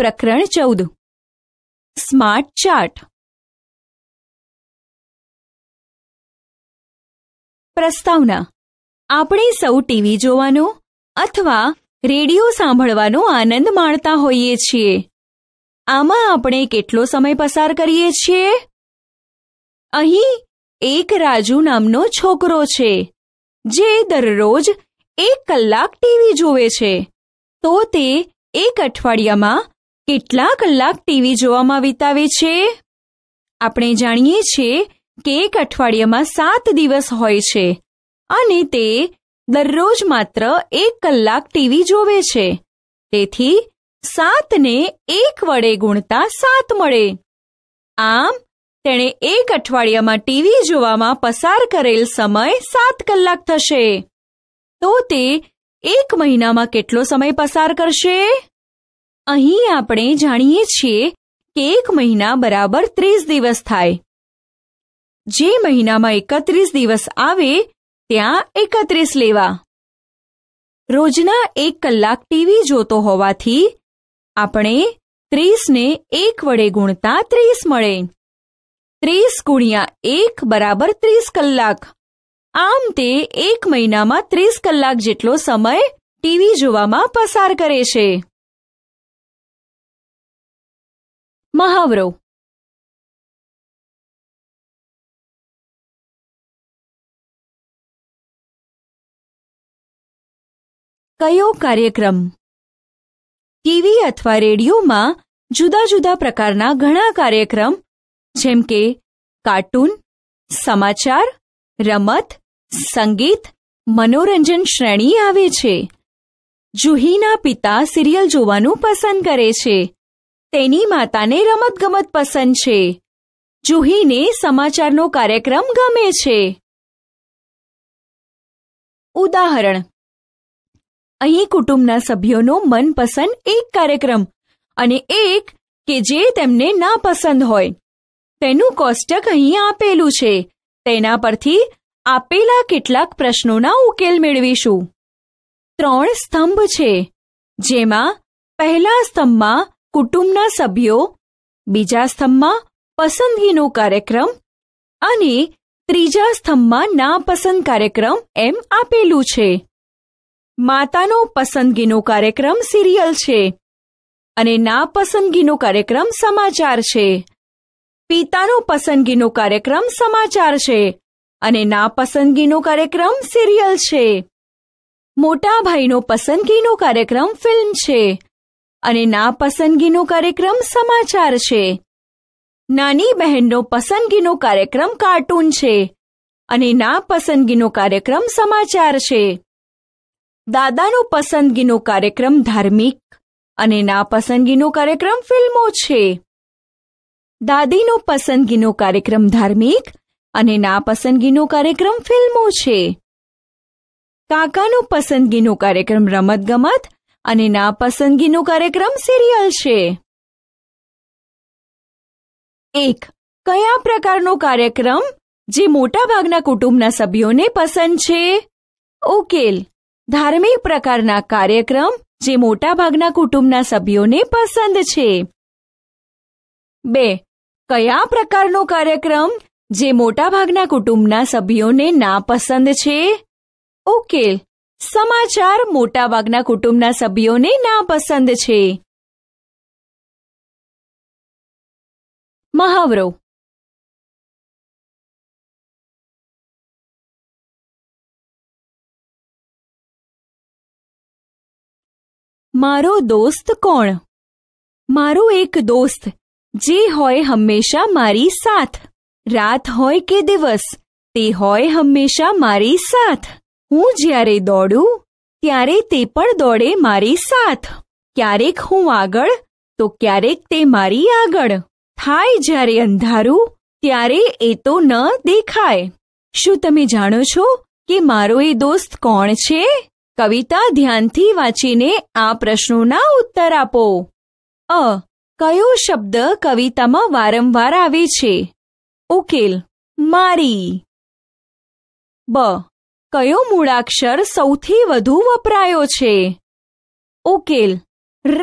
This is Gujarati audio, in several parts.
પ્રકરણ ચૌદ સ્માર્ટ ચાર્ટ પ્રસ્તાવના આપણે સૌ ટીવી જોવાનો અથવા રેડિયો સાંભળવાનો આનંદ માણતા હોઈએ છીએ આમાં આપણે કેટલો સમય પસાર કરીએ છીએ અહીં એક રાજુ નામનો છોકરો છે જે દરરોજ એક કલાક ટીવી જોવે છે તો તે એક અઠવાડિયામાં કેટલા કલાક ટીવી જોવામાં વિતાવે છે આપણે જાણીએ છીએ કે એક અઠવાડિયામાં સાત દિવસ હોય છે અને તે દરરોજ માત્ર એક કલાક ટીવી જોવે છે તેથી સાતને એક વડે ગુણતા સાત મળે આમ તેણે એક અઠવાડિયામાં ટીવી જોવામાં પસાર કરેલ સમય સાત કલાક થશે તો તે એક મહિનામાં કેટલો સમય પસાર કરશે અહીં આપણે જાણીએ છીએ કે એક મહિના બરાબર ત્રીસ દિવસ થાય જે મહિનામાં એકત્રીસ દિવસ આવે ત્યાં એકત્રીસ લેવા રોજના એક કલાક ટીવી જોતો હોવાથી આપણે ત્રીસને એક વડે ગુણતા ત્રીસ મળે ત્રીસ ગુણ્યા એક બરાબર ત્રીસ કલાક આમ તે એક મહિનામાં ત્રીસ કલાક જેટલો સમય ટીવી જોવામાં પસાર કરે છે મહાવરો કયો કાર્યક્રમ ટીવી અથવા રેડિયોમાં જુદા જુદા પ્રકારના ઘણા કાર્યક્રમ જેમ કે કાર્ટૂન સમાચાર રમત સંગીત મનોરંજન શ્રેણી આવે છે જુહીના પિતા સિરિયલ જોવાનું પસંદ કરે છે તેની માતાને રમતગમત પસંદ છે જુહીને સમાચારનો કાર્યક્રમ ગમે છે ઉદાહરણ અહીં કુટુંબના સભ્યોનો મનપસંદ એક કાર્યક્રમ અને એક કે જે તેમને નાપસંદ હોય તેનું કોષ્ટક અહીં આપેલું છે તેના પરથી આપેલા કેટલાક પ્રશ્નોના ઉકેલ મેળવીશું ત્રણ સ્તંભ છે જેમાં પહેલા સ્તંભમાં કુટુંબના સભ્યો બીજા સ્તંભમાં પસંદગીનો કાર્યક્રમ અને ત્રીજા સ્તંભમાં નાપસંદ કાર્યક્રમ એમ આપેલું છે માતાનો પસંદગીનો કાર્યક્રમ સિરિયલ છે અને નાપસંદગીનો કાર્યક્રમ સમાચાર છે પિતાનો પસંદગીનો કાર્યક્રમ સમાચાર છે અને નાપસંદગીનો કાર્યક્રમ સિરિયલ છે મોટા ભાઈનો પસંદગીનો કાર્યક્રમ ફિલ્મ છે અને ના પસંદગીનો કાર્યક્રમ સમાચાર છે નાની બહેનનો પસંદગીનો કાર્યક્રમ કાર્ટૂન છે અને ના પસંદગીનો કાર્યક્રમ સમાચાર છે દાદાનો પસંદગીનો કાર્યક્રમ ધાર્મિક અને નાપસંદગીનો કાર્યક્રમ ફિલ્મો છે દાદીનો પસંદગીનો કાર્યક્રમ ધાર્મિક અને નાપસંદગીનો કાર્યક્રમ ફિલ્મો છે કાકાનો પસંદગીનો કાર્યક્રમ રમતગમત અને ના પસંદગીનો કાર્યક્રમ સિરિયલ છે એક કયા પ્રકારનો કાર્યક્રમ જે મોટાભાગના કુટુંબના સભ્યોને પસંદ છે ઉકેલ ધાર્મિક પ્રકારના કાર્યક્રમ જે મોટાભાગના કુટુંબના સભ્યોને પસંદ છે બે કયા પ્રકારનો કાર્યક્રમ જે મોટાભાગના કુટુંબના સભ્યોને નાપસંદ છે ઉકેલ સમાચાર મોટાભાગના કુટુંબના સભ્યોને નાપસંદ છે મહાવરો મારો દોસ્ત કોણ મારો એક દોસ્ત જે હોય હંમેશા મારી સાથ રાત હોય કે દિવસ તે હોય હંમેશા મારી સાથ હું જ્યારે દોડું ત્યારે તે પણ દોડે મારી સાથ ક્યારેક હું આગળ તો ક્યારેક તે મારી આગળ થાય જ્યારે અંધારું ત્યારે એ તો ન દેખાય શું તમે જાણો છો કે મારો એ દોસ્ત કોણ છે કવિતા ધ્યાનથી વાંચીને આ પ્રશ્નોના ઉત્તર આપો અ કયો શબ્દ કવિતામાં વારંવાર આવે છે ઉકેલ મારી બ કયો મૂળાક્ષર સૌથી વધુ વપરાયો છે ઉકેલ ર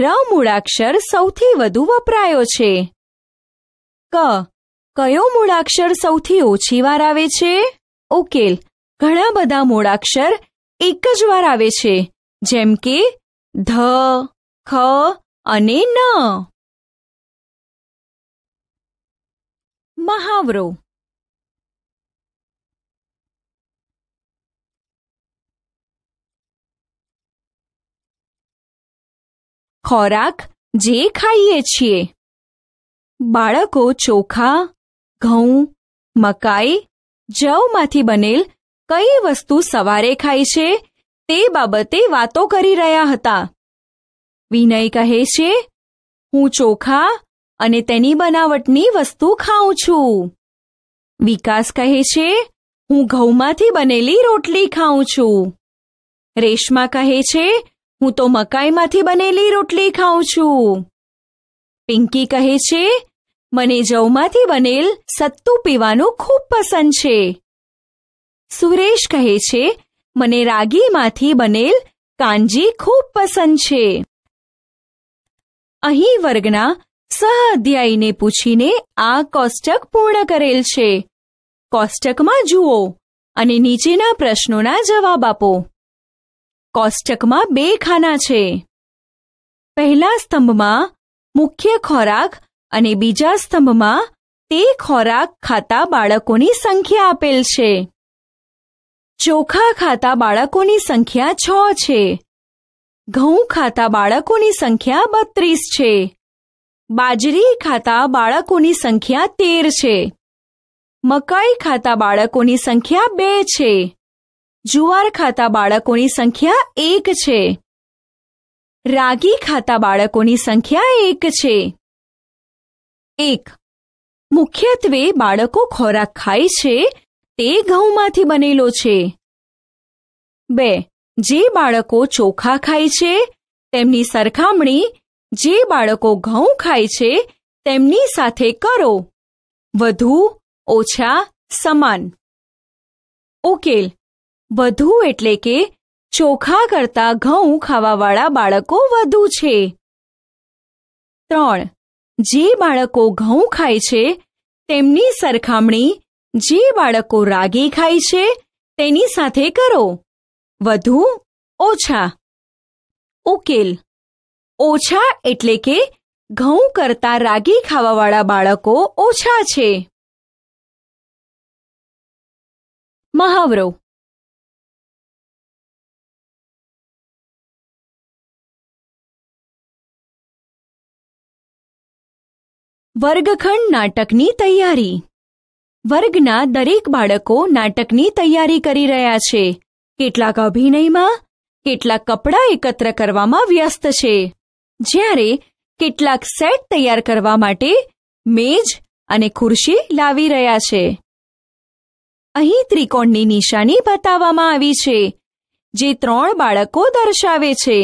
ર મૂળાક્ષર સૌથી વધુ વપરાયો છે ક કયો મૂળાક્ષર સૌથી ઓછી વાર આવે છે ઉકેલ ઘણા બધા મૂળાક્ષર એક જ વાર આવે છે જેમ કે ધ ખ અને ન મહાવરો ખોરાક જે ખાઈએ છીએ બાળકો ચોખા ઘઉં મકાઈ જવમાંથી બનેલ કઈ વસ્તુ સવારે ખાય છે તે બાબતે વાતો કરી રહ્યા હતા વિનય કહે છે હું ચોખા અને તેની બનાવટની વસ્તુ ખાઉં છું વિકાસ કહે છે હું ઘઉંમાંથી બનેલી રોટલી ખાઉં છું રેશમા કહે છે હું તો મકાઈમાંથી બનેલી રોટલી ખાઉં છું પિંકી કહે છે મને જવમાંથી બનેલ સત્તુ પીવાનું ખૂબ પસંદ છે સુરેશ કહે છે મને રાગીમાંથી બનેલ કાંજી ખૂબ પસંદ છે અહીં વર્ગના સહાધ્યાયીને પૂછીને આ કોષ્ટક પૂર્ણ કરેલ છે કોષ્ટકમાં જુઓ અને નીચેના પ્રશ્નોના જવાબ આપો કોષ્ટકમાં બે ખાના છે પહેલા સ્તંભમાં મુખ્ય ખોરાક અને બીજા સ્તંભમાં તે ખોરાક ખાતા બાળકોની સંખ્યા આપેલ છે ચોખા ખાતા બાળકોની સંખ્યા છ છે ઘઉં ખાતા બાળકોની સંખ્યા બત્રીસ છે બાજરી ખાતા બાળકોની સંખ્યા તેર છે મકાઈ ખાતા બાળકોની સંખ્યા બે છે જુવાર ખાતા બાળકોની સંખ્યા એક છે રાગી ખાતા બાળકોની સંખ્યા એક છે એક મુખ્યત્વે બાળકો ખોરાક ખાય છે તે ઘઉંમાંથી બનેલો છે બે જે બાળકો ચોખા ખાય છે તેમની સરખામણી જે બાળકો ઘઉં ખાય છે તેમની સાથે કરો વધુ ઓછા સમાન ઉકેલ વધુ એટલે કે ચોખા કરતા ઘઉં ખાવાવાળા બાળકો વધુ છે ત્રણ જે બાળકો ઘઉં ખાય છે તેમની સરખામણી જે બાળકો રાગી ખાય છે તેની સાથે કરો વધુ ઓછા ઉકેલ ઓછા એટલે કે ઘઉં કરતા રાગી ખાવાવાળા બાળકો ઓછા છે મહાવરો વર્ગખંડ નાટકની તૈયારી વર્ગના દરેક બાળકો નાટકની તૈયારી કરી રહ્યા છે કેટલાક અભિનયમાં કેટલાક કપડાં એકત્ર કરવામાં વ્યસ્ત છે જ્યારે કેટલાક સેટ તૈયાર કરવા માટે મેજ અને ખુરશી લાવી રહ્યા છે અહીં ત્રિકોણની નિશાની બતાવવામાં આવી છે જે ત્રણ બાળકો દર્શાવે છે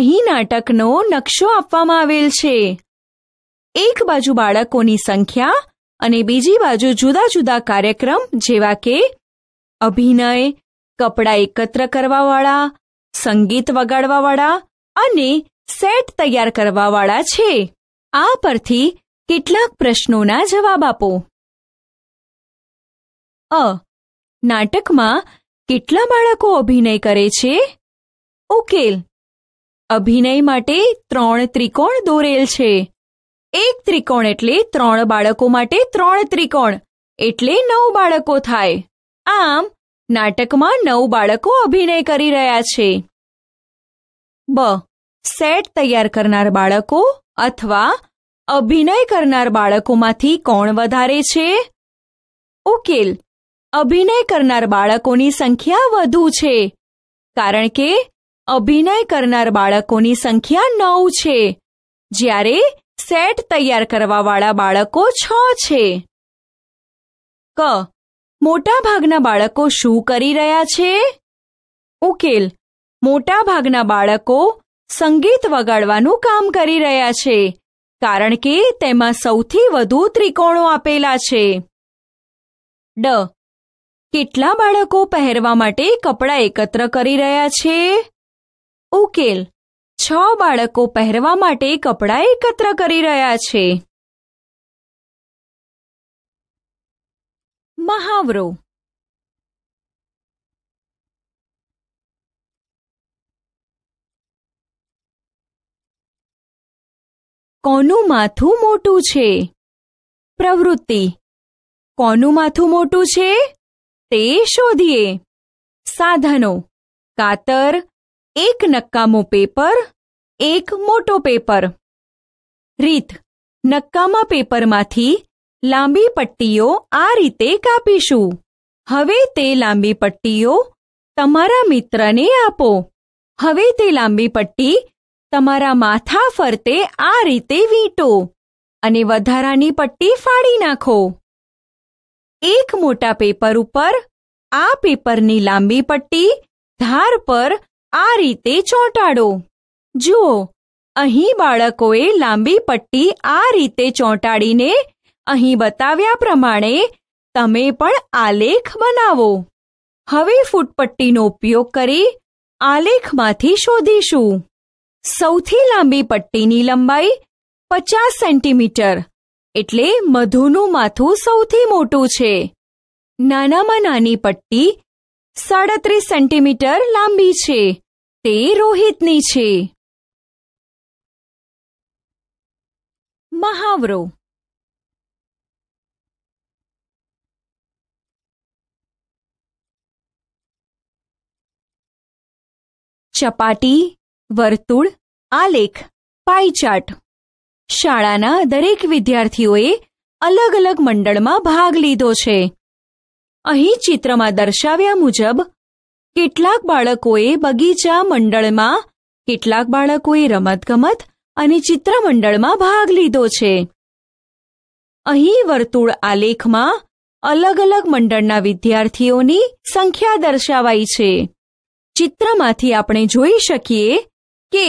અહીં નાટકનો નકશો આપવામાં આવેલ છે એક બાજુ બાળકોની સંખ્યા અને બીજી બાજુ જુદા જુદા કાર્યક્રમ જેવા કે અભિનય કપડાં એકત્ર કરવાવાળા સંગીત વગાડવાવાળા અને સેટ તૈયાર કરવાવાળા છે આ પરથી કેટલાક પ્રશ્નોના જવાબ આપો અ નાટકમાં કેટલા બાળકો અભિનય કરે છે ઉકેલ અભિનય માટે ત્રણ ત્રિકોણ દોરેલ છે એક ત્રિકોણ એટલે ત્રણ બાળકો માટે ત્રણ ત્રિકોણ એટલે નવ બાળકો થાય આમ નાટકમાં નવ બાળકો અભિનય કરી રહ્યા છે બ સેટ તૈયાર કરનાર બાળકો અથવા અભિનય કરનાર બાળકોમાંથી કોણ વધારે છે ઉકેલ અભિનય કરનાર બાળકોની સંખ્યા વધુ છે કારણ કે અભિનય કરનાર બાળકોની સંખ્યા નવ છે જ્યારે સેટ તૈયાર કરવાવાળા બાળકો છ છે ક મોટાભાગના બાળકો શું કરી રહ્યા છે ઉકેલ મોટાભાગના બાળકો સંગીત વગાડવાનું કામ કરી રહ્યા છે કારણ કે તેમાં સૌથી વધુ ત્રિકોણો આપેલા છે ડ કેટલા બાળકો પહેરવા માટે કપડાં એકત્ર કરી રહ્યા છે ઉકેલ છ બાળકો પહેરવા માટે કપડાં એકત્ર કરી રહ્યા છે મહાવરો કોનું માથું મોટું છે પ્રવૃત્તિ કોનું માથું મોટું છે તે શોધીએ સાધનો કાતર એક નક્કામો પેપર એક મોટો પેપર રીત નક્કામા પેપરમાંથી લાંબી પટ્ટીઓ આ રીતે કાપીશું હવે તે લાંબી પટ્ટીઓ તમારા મિત્રને આપો હવે તે લાંબી પટ્ટી તમારા માથા ફરતે આ રીતે વીંટો અને વધારાની પટ્ટી ફાડી નાખો એક મોટા પેપર ઉપર આ પેપરની લાંબી પટ્ટી ધાર પર આ રીતે ચોંટાડો જુઓ અહીં બાળકોએ લાંબી પટ્ટી આ રીતે ચોંટાડીને અહીં બતાવ્યા પ્રમાણે તમે પણ આલેખ બનાવો હવે ફૂટપટ્ટીનો ઉપયોગ કરી આલેખમાંથી શોધીશું સૌથી લાંબી પટ્ટીની લંબાઈ પચાસ સેન્ટીમીટર એટલે મધુનું માથું સૌથી મોટું છે નાનામાં નાની પટ્ટી સાડત્રીસ સેન્ટીમીટર લાંબી છે તે રોહિતની છે મહાવરો ચપાટી વર્તુળ આલેખ પાઈચાર્ટ શાળાના દરેક વિદ્યાર્થીઓએ અલગ અલગ મંડળમાં ભાગ લીધો છે અહીં ચિત્રમાં દર્શાવ્યા મુજબ કેટલાક બાળકોએ બગીચા મંડળમાં કેટલાક બાળકોએ રમતગમત અને ચિત્ર મંડળમાં ભાગ લીધો છે અહીં વર્તુળ આલેખમાં અલગ અલગ મંડળના વિદ્યાર્થીઓની સંખ્યા દર્શાવાઈ છે ચિત્રમાંથી આપણે જોઈ શકીએ કે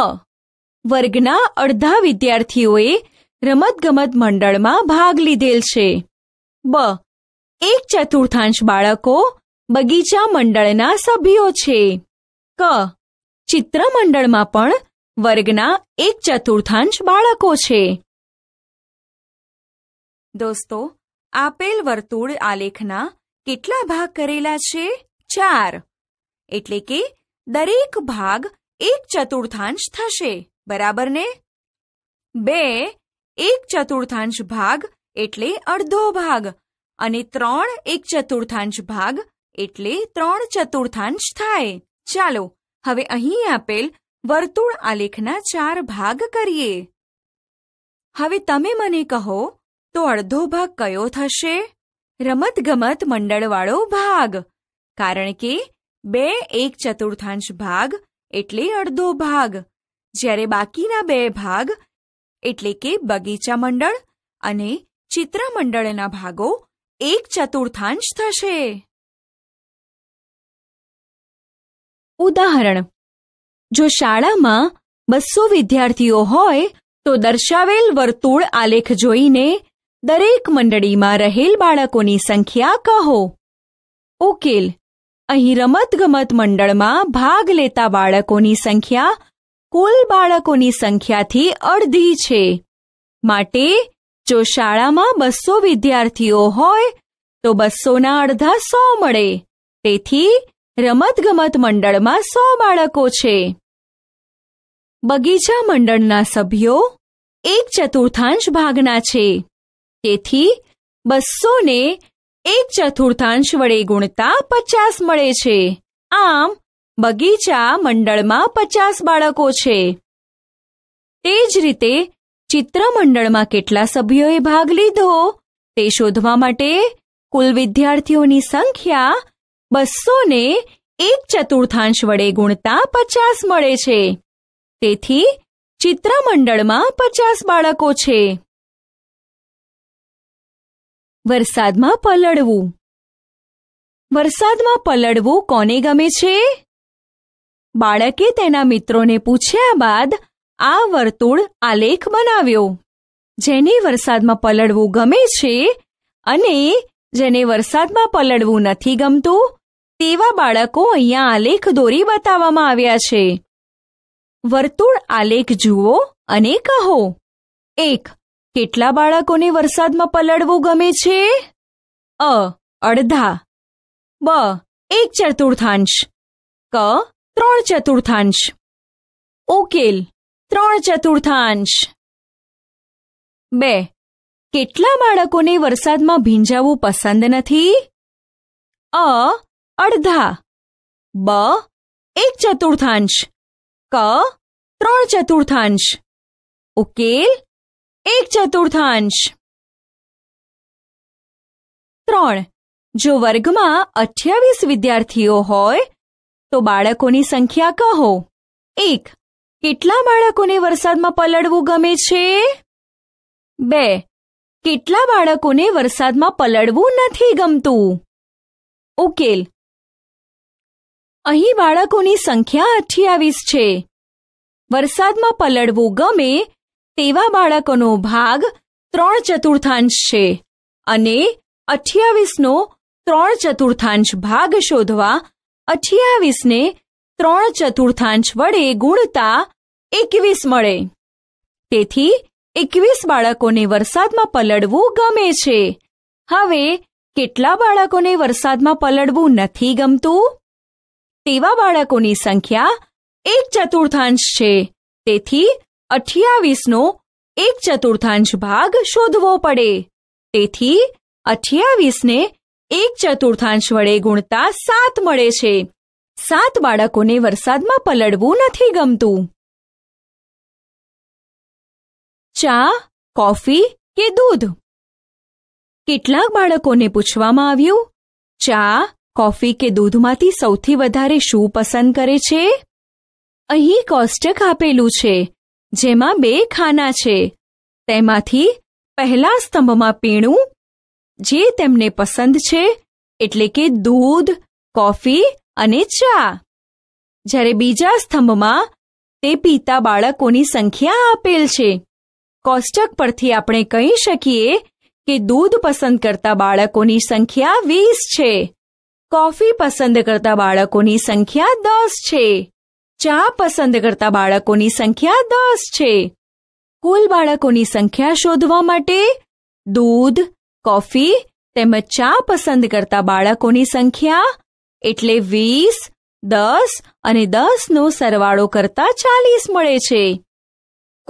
અ વર્ગના અડધા વિદ્યાર્થીઓએ રમતગમત મંડળમાં ભાગ લીધેલ છે બ એક ચતુર્થાંશ બાળકો બગીચા મંડળના સભ્યો છે ક ચિત્ર મંડળમાં પણ વર્ગના એક ચતુર્થાંશ બાળકો છે દોસ્તો આપેલ વર્તુળ આલેખના કેટલા ભાગ કરેલા છે ચાર એટલે કે દરેક ભાગ એક ચતુર્થાંશ થશે બરાબર ને બે એક ચતુર્થાંશ ભાગ એટલે અડધો ભાગ અને ત્રણ એક ચતુર્થાંશ ભાગ એટલે ત્રણ ચતુર્થાંશ થાય ચાલો હવે અહીં આપેલ વર્તુળ આલેખના ચાર ભાગ કરીએ હવે તમે મને કહો તો અડધો ભાગ કયો થશે રમતગમત મંડળવાળો ભાગ કારણ કે બે એક ચતુર્થાંશ ભાગ એટલે અડધો ભાગ જ્યારે બાકીના બે ભાગ એટલે કે બગીચા મંડળ અને ચિત્ર મંડળના ભાગો એક ચતુર્થાંશ થશે ઉદાહરણ જો શાળામાં બસો વિદ્યાર્થીઓ હોય તો દર્શાવેલ વર્તુળ આલેખ જોઈને દરેક મંડળીમાં રહેલ બાળકોની સંખ્યા કહો ઉકેલ અહીં રમતગમત મંડળમાં ભાગ લેતા બાળકોની સંખ્યા કુલ બાળકોની સંખ્યાથી અડધી છે માટે જો શાળામાં બસો વિદ્યાર્થીઓ હોય તો બસોના અડધા સો મળે તેથી રમતગમત મંડળમાં સો બાળકો છે બગીચા મંડળના સભ્યો એક ચતુર્થાંશ ભાગના છે તેથી બસોને એક ચતુર્થાંશ વડે ગુણતા પચાસ મળે છે આમ બગીચા મંડળમાં પચાસ બાળકો છે તે જ રીતે ચિત્રમંડળમાં કેટલા સભ્યોએ ભાગ લીધો તે શોધવા માટે કુલ વિદ્યાર્થીઓની સંખ્યા બસો ને એક ચતુર્થાંશ વડે ગુણતા પચાસ મળે છે તેથી ચિત્રમંડળમાં પચાસ બાળકો છે વરસાદમાં પલળવું વરસાદમાં પલળવું કોને ગમે છે બાળકે તેના મિત્રોને પૂછ્યા બાદ આ વર્તુળ આલેખ બનાવ્યો જેને વરસાદમાં પલળવું ગમે છે અને જેને વરસાદમાં પલળવું નથી ગમતું તેવા બાળકો અહીંયા આલેખ દોરી બતાવવામાં આવ્યા છે વર્તુળ આલેખ જુઓ અને કહો એક કેટલા બાળકોને વરસાદમાં પલળવું ગમે છે અ અડધા બ એક ચતુર્થાંશ ક ત્રણ ચતુર્થાંશ ઉકેલ ત્રણ ચતુર્થાંશ બે કેટલા બાળકોને વરસાદમાં ભીંજાવું પસંદ નથી અ અડધા બ એક ચતુર્થાંશ ક ત્રણ ચતુર્થાંશ ઉકેલ એક ચતુર્થાંશ ત્રણ જો વર્ગમાં અઠ્યાવીસ વિદ્યાર્થીઓ હોય તો બાળકોની સંખ્યા કહો એક કેટલા બાળકોને વરસાદમાં પલળવું ગમે છે બે કેટલા બાળકોને વરસાદમાં પલળવું નથી ગમતું ઉકેલ અહીં બાળકોની સંખ્યા અઠ્યાવીસ છે વરસાદમાં પલળવું ગમે તેવા બાળકોનો ભાગ ત્રણ ચતુર્થાંશ છે અને અઠ્યાવીસનો ત્રણ ચતુર્થાંશ ભાગ શોધવા અઠ્યાવીસને ત્રણ ચતુર્થાંશ વડે ગુણતા એકવીસ મળે તેથી એકવીસ બાળકોને વરસાદમાં પલળવું ગમે છે હવે કેટલા બાળકોને વરસાદમાં પલળવું નથી ગમતું તેવા બાળકોની સંખ્યા એક ચતુર્થાંશ છે તેથી અઠ્યાવીસનો એક ચતુર્થાંશ ભાગ શોધવો પડે તેથી અઠ્યાવીસને એક ચતુર્થાંશ વડે ગુણતા સાત મળે છે સાત બાળકોને વરસાદમાં પલળવું નથી ગમતું ચા કોફી કે દૂધ કેટલાક બાળકોને પૂછવામાં આવ્યું ચા કોફી કે દૂધમાંથી સૌથી વધારે શું પસંદ કરે છે અહીં કોષ્ટક આપેલું છે જેમાં બે ખાના છે તેમાંથી પહેલા સ્તંભમાં પીણું જે તેમને પસંદ છે એટલે કે દૂધ કોફી અને ચા જ્યારે બીજા સ્તંભમાં તે પીતા બાળકોની સંખ્યા આપેલ છે કોષ્ટક પરથી આપણે કહી શકીએ કે દૂધ પસંદ કરતા બાળકોની સંખ્યા વીસ છે કોફી પસંદ કરતા બાળકોની સંખ્યા દસ છે ચા પસંદ કરતા બાળકોની સંખ્યા દસ છે કુલ બાળકોની સંખ્યા શોધવા માટે દૂધ કોફી તેમજ ચા પસંદ કરતા બાળકોની સંખ્યા એટલે વીસ દસ અને દસનો સરવાળો કરતા ચાલીસ મળે છે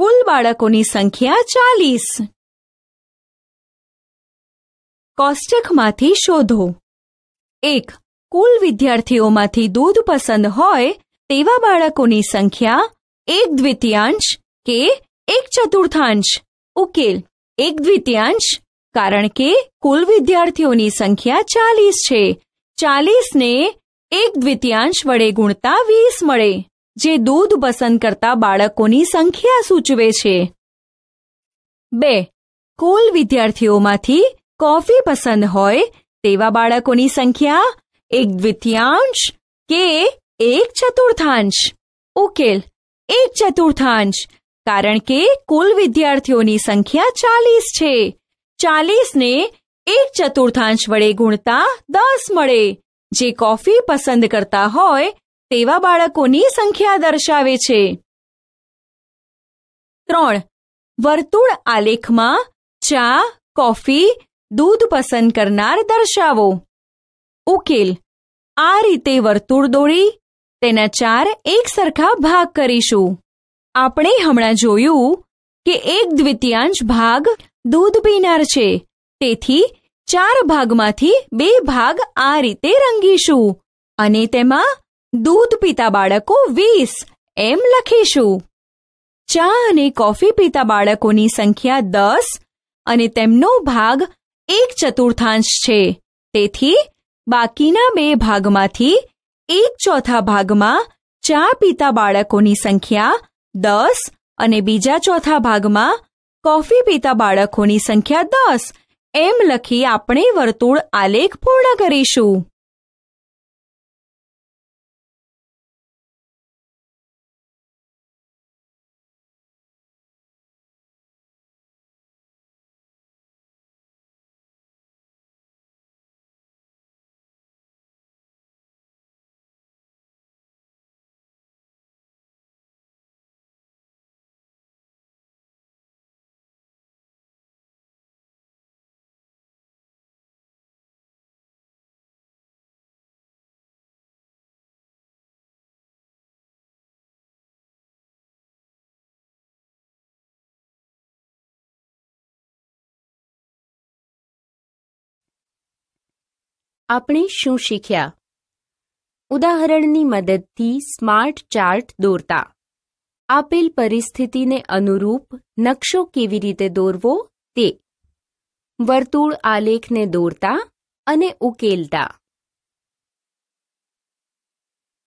કુલ બાળકોની સંખ્યા ચાલીસ કોષ્ટકમાંથી શોધો એક કુલ વિદ્યાર્થીઓમાંથી દૂધ પસંદ હોય તેવા બાળકોની સંખ્યા એક દ્વિતીયાંશ કે એક ચતુર્થાંશ ઉકેલ એક દ્વિતીયાંશ કારણ કે કુલ વિદ્યાર્થીઓની સંખ્યા ચાલીસ છે ચાલીસને એક દ્વિતીયાંશ વડે ગુણતા વીસ મળે જે દૂધ પસંદ કરતા બાળકોની સંખ્યા સૂચવે છે બે કુલ વિદ્યાર્થીઓમાંથી કોફી પસંદ હોય તેવા બાળકોની સંખ્યા એક દ્વિતીયાંશ કે એક ચતુર્થાંશ ઉકેલ એક ચતુર્થાંશ કારણ કે કુલ વિદ્યાર્થીઓની સંખ્યા ચાલીસ છે ચાલીસને એક ચતુર્થાંશ વડે ગુણતા દસ મળે જે કોફી પસંદ કરતા હોય તેવા બાળકોની સંખ્યા દર્શાવે છે ત્રણ વર્તુળ આલેખમાં ચા કોફી દૂધ પસંદ કરનાર દર્શાવો ઉકેલ આ રીતે વર્તુળ દોરી તેના ચાર એક સરખા ભાગ કરીશું આપણે હમણાં જોયું કે એક દ્વિતીયાંશ ભાગ દૂધ પીનાર છે તેથી ચાર ભાગમાંથી બે ભાગ આ રીતે રંગીશું અને તેમાં દૂધ પીતા બાળકો વીસ એમ લખીશું ચા અને કોફી પીતા બાળકોની સંખ્યા દસ અને તેમનો ભાગ એક ચતુર્થાંશ છે તેથી બાકીના બે ભાગમાંથી એક ચોથા ભાગમાં ચા પીતા બાળકોની સંખ્યા દસ અને બીજા ચોથા ભાગમાં કોફી પીતા બાળકોની સંખ્યા દસ એમ લખી આપણે વર્તુળ આલેખ પૂર્ણ કરીશું આપણે શું શીખ્યા ઉદાહરણની મદદથી સ્માર્ટ ચાર્ટ દોરતા આપેલ પરિસ્થિતિને અનુરૂપ નકશો કેવી રીતે દોરવો તે વર્તુળ આલેખને દોરતા અને ઉકેલતા